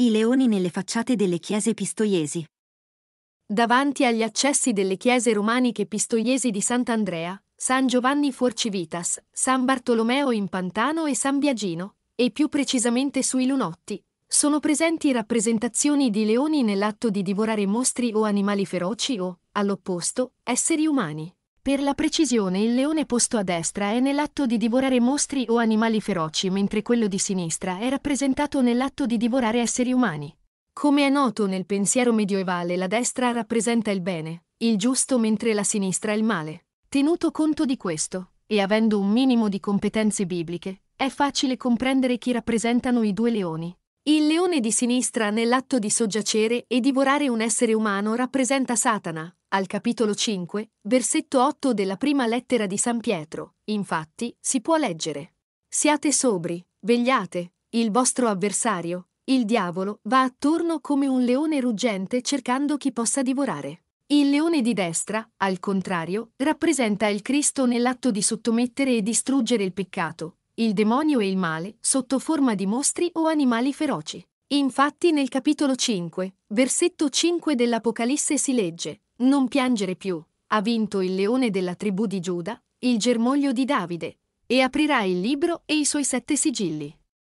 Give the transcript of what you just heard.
I leoni nelle facciate delle chiese pistoiesi. Davanti agli accessi delle chiese romaniche pistoiesi di Sant'Andrea, San Giovanni Fuorcivitas, San Bartolomeo in Pantano e San Biagino, e più precisamente sui Lunotti, sono presenti rappresentazioni di leoni nell'atto di divorare mostri o animali feroci o, all'opposto, esseri umani. Per la precisione il leone posto a destra è nell'atto di divorare mostri o animali feroci mentre quello di sinistra è rappresentato nell'atto di divorare esseri umani. Come è noto nel pensiero medioevale la destra rappresenta il bene, il giusto mentre la sinistra il male. Tenuto conto di questo, e avendo un minimo di competenze bibliche, è facile comprendere chi rappresentano i due leoni. Il leone di sinistra nell'atto di soggiacere e divorare un essere umano rappresenta Satana, al capitolo 5, versetto 8 della prima lettera di San Pietro, infatti, si può leggere. Siate sobri, vegliate, il vostro avversario, il diavolo, va attorno come un leone ruggente cercando chi possa divorare. Il leone di destra, al contrario, rappresenta il Cristo nell'atto di sottomettere e distruggere il peccato, il demonio e il male, sotto forma di mostri o animali feroci. Infatti nel capitolo 5, versetto 5 dell'Apocalisse si legge, non piangere più, ha vinto il leone della tribù di Giuda, il germoglio di Davide, e aprirà il libro e i suoi sette sigilli.